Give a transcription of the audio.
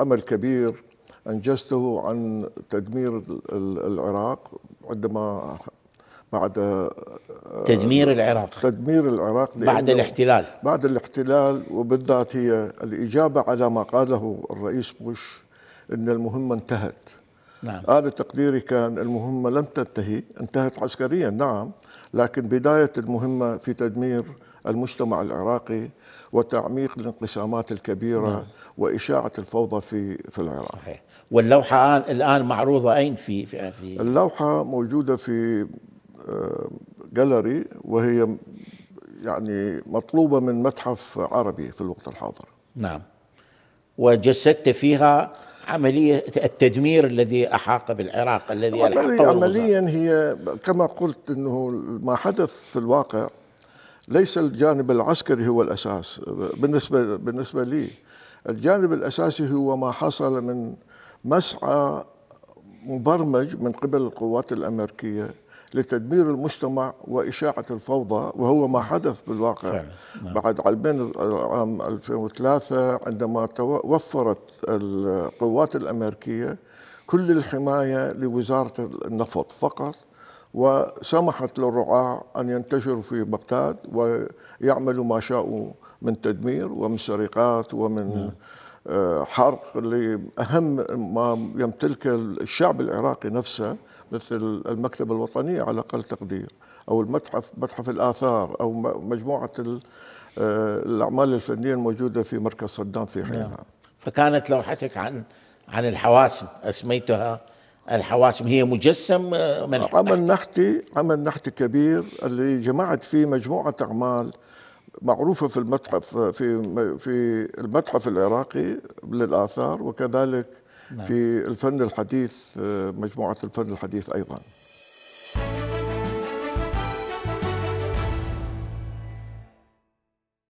عمل كبير أنجزته عن تدمير العراق عندما بعد آه، تدمير العراق تدمير العراق بعد الاحتلال بعد الاحتلال وبالذات هي الإجابة على ما قاله الرئيس بوش أن المهمة انتهت نعم. أنا تقديري كان المهمة لم تنتهي انتهت عسكريا نعم لكن بداية المهمة في تدمير المجتمع العراقي وتعميق الانقسامات الكبيرة نعم. وإشاعة الفوضى في في العراق صحيح. واللوحة الآن معروضة أين في, في, في اللوحة موجودة في آه، جاليري وهي يعني مطلوبة من متحف عربي في الوقت الحاضر نعم وجسدت فيها عملية التدمير الذي أحاق بالعراق الذي عمليا, عمليا هي كما قلت أنه ما حدث في الواقع ليس الجانب العسكري هو الأساس بالنسبة, بالنسبة لي الجانب الأساسي هو ما حصل من مسعى مبرمج من قبل القوات الأمريكية لتدمير المجتمع وإشاعة الفوضى وهو ما حدث بالواقع فعلا. نعم. بعد عامين عام 2003 عندما وفرت القوات الأمريكية كل الحماية لوزارة النفط فقط وسمحت للرعاة أن ينتشروا في بغداد ويعملوا ما شاءوا من تدمير ومن سرقات ومن نعم. حرق لأهم ما يمتلكه الشعب العراقي نفسه مثل المكتبة الوطنية على أقل تقدير أو المتحف متحف الآثار أو مجموعة آه، الأعمال الفنية الموجودة في مركز صدام في حينها نعم. فكانت لوحتك عن عن الحواسم أسميتها الحواسم هي مجسم آه، من عمل نحتي عمل نحتي كبير اللي جمعت فيه مجموعة أعمال معروفة في المتحف في في المتحف العراقي للآثار وكذلك نعم. في الفن الحديث مجموعة الفن الحديث أيضا